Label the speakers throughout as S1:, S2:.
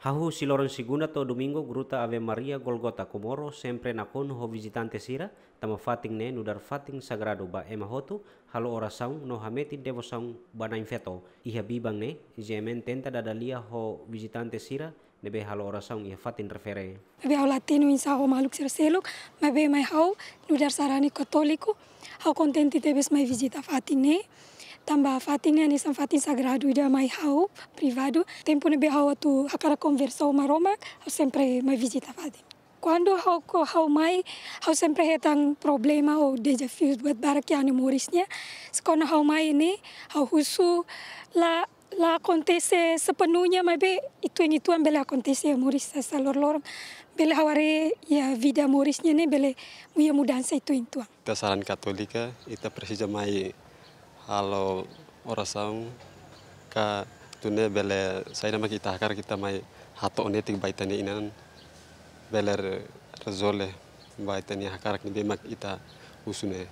S1: Hahu si lorong siguna to domingo gruta Ave Maria Golgota Komoro sempre na ho visitante sira tama fating ne nudar fating sagrado ba ema hotu halo ora saung no hameti ba na infeto iha bibang ne jemen tenta dadalia ho visitante sira nebe halo ora saung iha fatin refere
S2: be hau latino insa ho maluk ser seluk be mai hau nudar sarani katoliko hau kontenti tebes mai visita fating ne Tambah fatinya ni san fatin sagrado ida mai hau privado tempo ne be hau atu conversa o maroma au sempre mai visita fatin quando hau ko hau mai hau sempre hetang problema deja desafios buat barak ya ni morisnya skona hau mai ini hau husu la la acontece sepenuhnya mai be itu yang itu bela acontece ya moris salor lor bela haware ya vida morisnya ne bele muya mudansa itu yang tuang.
S3: Kita katolika kita presija mai alo orang ka tunne bele saina maki tahkar kita mai hato tik baitani inan beler rezole baitani akar ni mak ita usune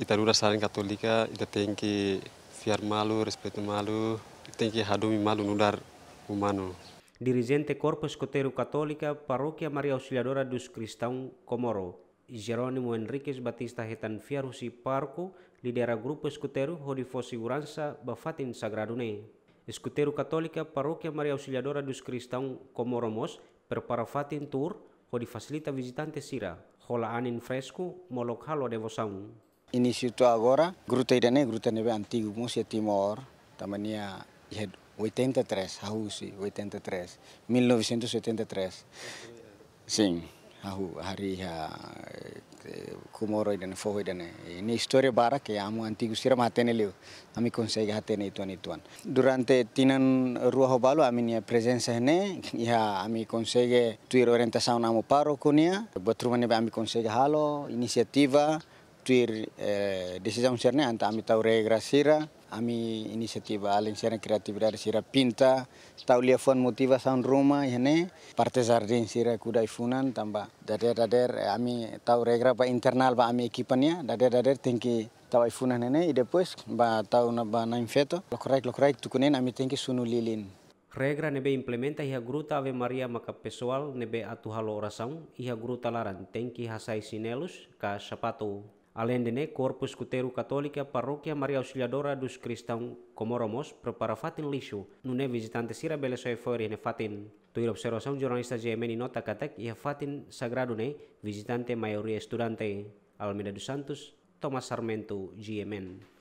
S3: ita dura saran katolika ita tengki fiar malu respetu malu tengki hadumi malu nular humano
S1: dirigente Corpus Kuteru Katolika Parroquia Maria Auxiliadora dos Cristãos, Comoro. Jerónimo Enriquez Batista fiarusi Parco lidera grupo Escutero, hodi foi segurança Bafatin Sagradune. Sagrado Nei. católica Paróquia Maria Auxiliadora dos Cristãos Comoromos prepara fate tour onde facilita visitante sira Rola anin fresco, molokhalo devoção.
S4: Iniciou agora, gruta irene, gruta neve antigo, Múrcia Timor, tamania 83, Hausi, 83, 1973. Sim. ahu hari ha kumoro idane fo idane eh, ini historia barak ya amu antigu siram hatene leu ami konsei hatene ituan ituan durante tinan rua hobalo ami ni presença ne ya ami konsei tuir orientação na amu paro kunia botrumane ami konsei halo inisiativa tuir eh, decisão serne anta ami tau regra Ami inisiativa Valenciana Creatividade sira pinta, lihat fon motiva saun rumah ini ya parte jardin sira kuda ifunan tambah dader dader eh, ami tau regra ba internal ba ami ekipannya dader dader tinggi tau ifunan ya ne ide pues ba tau na ba lo infeto lo lokrai tukunen ami tinggi sunu lilin
S1: Regra nebe implementa iha gruta Ave Maria maka pesual nebe atu halo oração iha gruta laran tengki hasai sinelus ka sapato Além de ne, Corpus Cuteru Católica, Parroquia Maria Auxiliadora dos Cristãos Comoromos, prepara fatin lixo, no ne visitante sira bele soi fori ne fatin. Tuir observação jornalista GMN nota katak ia fatin sagrado ne, visitante maioria
S2: estudante. Almeida dos Santos, Tomás Sarmento, GMN.